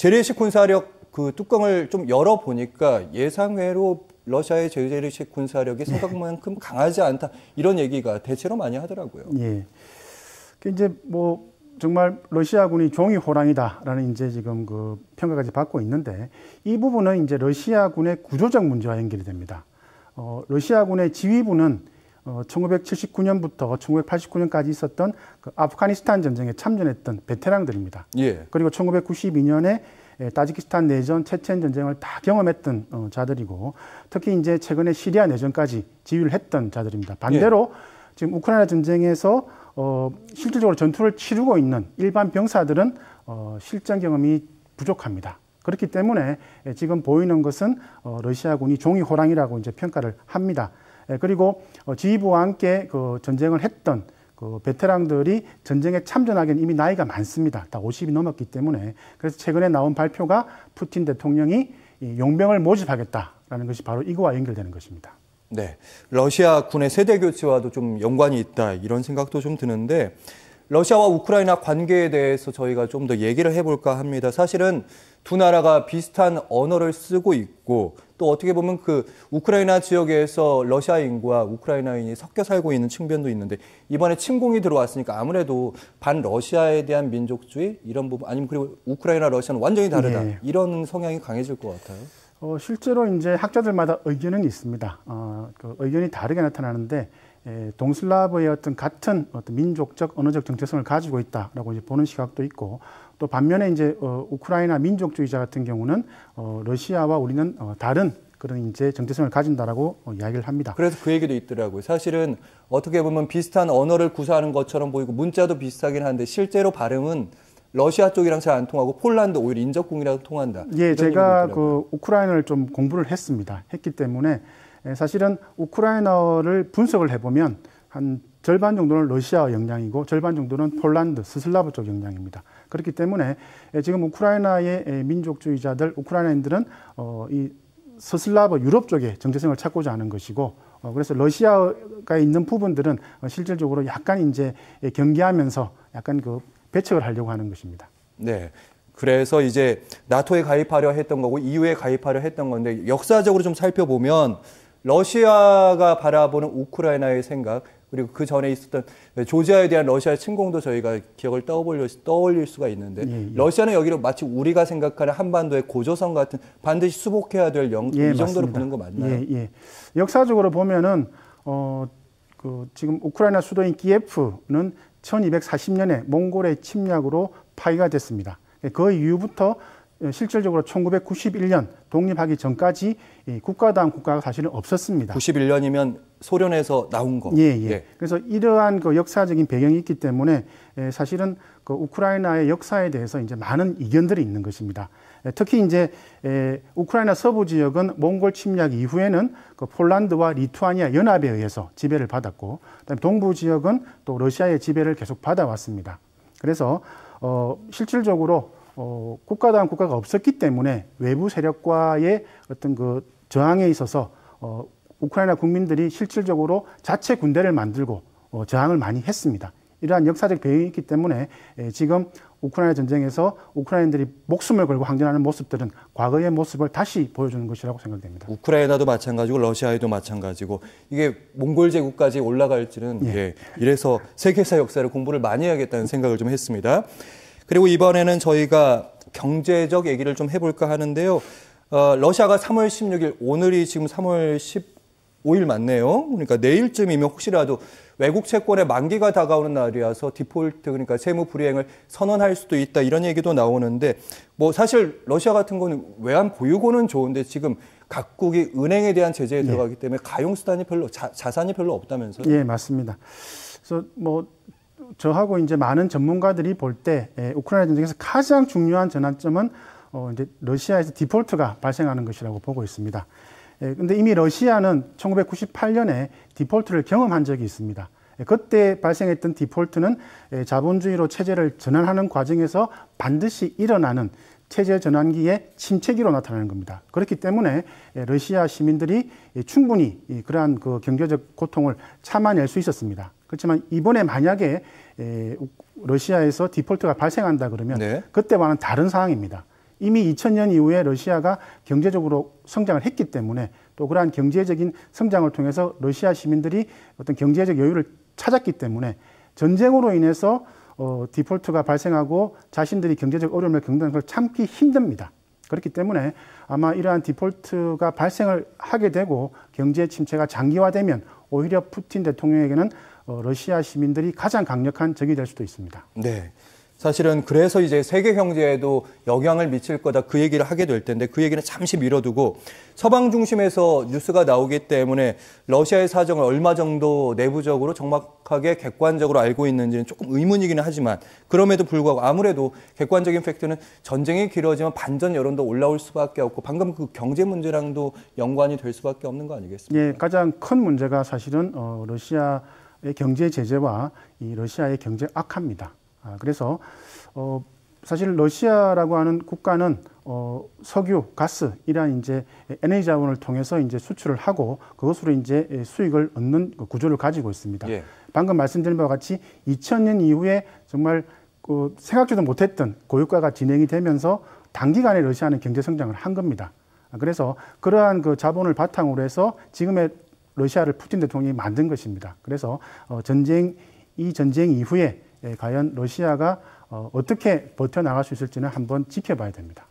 제래식 군사력 그 뚜껑을 좀 열어 보니까 예상외로 러시아의 제래식 군사력이 네. 생각만큼 강하지 않다 이런 얘기가 대체로 많이 하더라고요. 예. 그 이제 뭐 정말 러시아군이 종이 호랑이다라는 이제 지금 그 평가까지 받고 있는데 이 부분은 이제 러시아군의 구조적 문제와 연결이 됩니다. 어, 러시아군의 지휘부는 어, 1979년부터 1989년까지 있었던 그 아프가니스탄 전쟁에 참전했던 베테랑들입니다. 예. 그리고 1992년에 예, 따지키스탄 내전, 체첸 전쟁을 다 경험했던 어, 자들이고 특히 이제 최근에 시리아 내전까지 지휘를 했던 자들입니다. 반대로 예. 지금 우크라이나 전쟁에서 어, 실질적으로 전투를 치르고 있는 일반 병사들은 어, 실전 경험이 부족합니다. 그렇기 때문에 예, 지금 보이는 것은 어, 러시아군이 종이 호랑이라고 이제 평가를 합니다. 예, 그리고 어, 지휘부와 함께 그 전쟁을 했던 그 베테랑들이 전쟁에 참전하기는 이미 나이가 많습니다. 다 50이 넘었기 때문에. 그래서 최근에 나온 발표가 푸틴 대통령이 용병을 모집하겠다라는 것이 바로 이거와 연결되는 것입니다. 네. 러시아 군의 세대 교체와도 좀 연관이 있다 이런 생각도 좀 드는데 러시아와 우크라이나 관계에 대해서 저희가 좀 더 얘기를 해볼까 합니다. 사실은 두 나라가 비슷한 언어를 쓰고 있고 또 어떻게 보면 그 우크라이나 지역에서 러시아인과 우크라이나인이 섞여 살고 있는 측면도 있는데 이번에 침공이 들어왔으니까 아무래도 반 러시아에 대한 민족주의 이런 부분 아니면 그리고 우크라이나 러시아는 완전히 다르다 예. 이런 성향이 강해질 것 같아요. 어, 실제로 이제 학자들마다 의견은 있습니다. 어, 그 의견이 다르게 나타나는데 동슬라브의 어떤 같은 어떤 민족적 언어적 정체성을 가지고 있다라고 이제 보는 시각도 있고 또 반면에 이제 어, 우크라이나 민족주의자 같은 경우는 어, 러시아와 우리는 어, 다른 그런 이제 정체성을 가진다라고 어, 이야기를 합니다. 그래서 그 얘기도 있더라고요. 사실은 어떻게 보면 비슷한 언어를 구사하는 것처럼 보이고 문자도 비슷하긴 한데 실제로 발음은 러시아 쪽이랑 잘 안 통하고 폴란드 오히려 인접국이랑 라 통한다. 예, 제가 그 우크라이나를 좀 공부를 했습니다. 했기 때문에 예, 사실은 우크라이나를 분석을 해보면 한 절반 정도는 러시아 역량이고 절반 정도는 폴란드, 스슬라브 쪽역량입니다 그렇기 때문에 예, 지금 우크라이나의 예, 민족주의자들, 우크라이나인들은 어, 이 스슬라브 유럽 쪽에 정체성을 찾고자 하는 것이고 어, 그래서 러시아가 있는 부분들은 어, 실질적으로 약간 이제 경계하면서 약간 그 배척을 하려고 하는 것입니다. 네. 그래서 이제 나토에 가입하려 했던 거고 EU에 가입하려 했던 건데 역사적으로 좀 살펴보면 러시아가 바라보는 우크라이나의 생각 그리고 그 전에 있었던 조지아에 대한 러시아 의 침공도 저희가 기억을 떠올릴, 수가 있는데 예, 예. 러시아는 여기를 마치 우리가 생각하는 한반도의 고조선 같은 반드시 수복해야 될 영, 예, 이 정도로 맞습니다. 보는 거 맞나요? 예, 예. 역사적으로 보면은 어, 그 지금 우크라이나 수도인 키예프는 1240년에 몽골의 침략으로 파괴가 됐습니다. 예, 그 이후부터 예, 실질적으로 1991년 독립하기 전까지 국가 당 국가가 사실은 없었습니다. 91년이면 소련에서 나온 거. 예, 예. 예. 그래서 이러한 그 역사적인 배경이 있기 때문에 예, 사실은 그 우크라이나의 역사에 대해서 이제 많은 이견들이 있는 것입니다. 예, 특히 이제 우크라이나 서부 지역은 몽골 침략 이후에는 그 폴란드와 리투아니아 연합에 의해서 지배를 받았고, 그다음에 동부 지역은 또 러시아의 지배를 계속 받아왔습니다. 그래서 어, 실질적으로 어, 국가당 국가가 없었기 때문에 외부 세력과의 어떤 그 저항에 있어서 어, 우크라이나 국민들이 실질적으로 자체 군대를 만들고 어, 저항을 많이 했습니다. 이러한 역사적 배경이 있기 때문에 에, 예, 지금 우크라이나 전쟁에서 우크라이나인들이 목숨을 걸고 항전하는 모습들은 과거의 모습을 다시 보여주는 것이라고 생각됩니다. 우크라이나도 마찬가지고 러시아에도 마찬가지고 이게 몽골 제국까지 올라갈지는 예. 예, 이래서 세계사 역사를 공부를 많이 해야겠다는 생각을 좀 했습니다. 그리고 이번에는 저희가 경제적 얘기를 좀 해볼까 하는데요. 어, 러시아가 3월 16일, 오늘이 지금 3월 15일 맞네요. 그러니까 내일쯤이면 혹시라도 외국 채권의 만기가 다가오는 날이어서 디폴트, 그러니까 세무 불이행을 선언할 수도 있다. 이런 얘기도 나오는데, 뭐 사실 러시아 같은 거는 외환 보유고는 좋은데 지금 각국이 은행에 대한 제재에 예. 들어가기 예. 때문에 가용 수단이 별로 자, 산이 별로 없다면서요? 예, 맞습니다. 그래서 뭐 저하고 이제 많은 전문가들이 볼때 예, 우크라이나 전쟁에서 가장 중요한 전환점은 어, 이제 러시아에서 디폴트가 발생하는 것이라고 보고 있습니다. 예, 근데 이미 러시아는 1998년에 디폴트를 경험한 적이 있습니다. 예, 그때 발생했던 디폴트는 예, 자본주의로 체제를 전환하는 과정에서 반드시 일어나는 체제 전환기의 침체기로 나타나는 겁니다. 그렇기 때문에 예, 러시아 시민들이 예, 충분히 그러한 그 경제적 고통을 참아낼 수 있었습니다. 그렇지만 이번에 만약에 에, 러시아에서 디폴트가 발생한다 그러면 네. 그때와는 다른 상황입니다. 이미 2000년 이후에 러시아가 경제적으로 성장을 했기 때문에 또 그러한 경제적인 성장을 통해서 러시아 시민들이 어떤 경제적 여유를 찾았기 때문에 전쟁으로 인해서 어, 디폴트가 발생하고 자신들이 경제적 어려움을 겪는 걸 참기 힘듭니다. 그렇기 때문에 아마 이러한 디폴트가 발생을 하게 되고 경제 침체가 장기화되면 오히려 푸틴 대통령에게는 어, 러시아 시민들이 가장 강력한 적이 될 수도 있습니다. 네. 사실은 그래서 이제 세계 경제에도 영향을 미칠 거다 그 얘기를 하게 될 텐데 그 얘기는 잠시 미뤄두고 서방 중심에서 뉴스가 나오기 때문에 러시아의 사정을 얼마 정도 내부적으로 정확하게 객관적으로 알고 있는지는 조금 의문이기는 하지만 그럼에도 불구하고 아무래도 객관적인 팩트는 전쟁이 길어지면 반전 여론도 올라올 수밖에 없고 방금 그 경제 문제랑도 연관이 될 수밖에 없는 거 아니겠습니까? 예, 가장 큰 문제가 사실은 어, 러시아 경제 제재와 이 러시아의 경제 악화입니다. 아, 그래서 어, 사실 러시아라고 하는 국가는 어, 석유, 가스 이러한 이제 에너지 자원을 통해서 이제 수출을 하고 그것으로 이제 수익을 얻는 그 구조를 가지고 있습니다. 예. 방금 말씀드린 바와 같이 2000년 이후에 정말 그 생각지도 못했던 고유가가 진행이 되면서 단기간에 러시아는 경제 성장을 한 겁니다. 아, 그래서 그러한 그 자본을 바탕으로 해서 지금의 러시아를 푸틴 대통령이 만든 것입니다. 그래서 어, 전쟁 이 전쟁 이후에 과연 러시아가 어, 어떻게 버텨 나갈 수 있을지는 한번 지켜봐야 됩니다.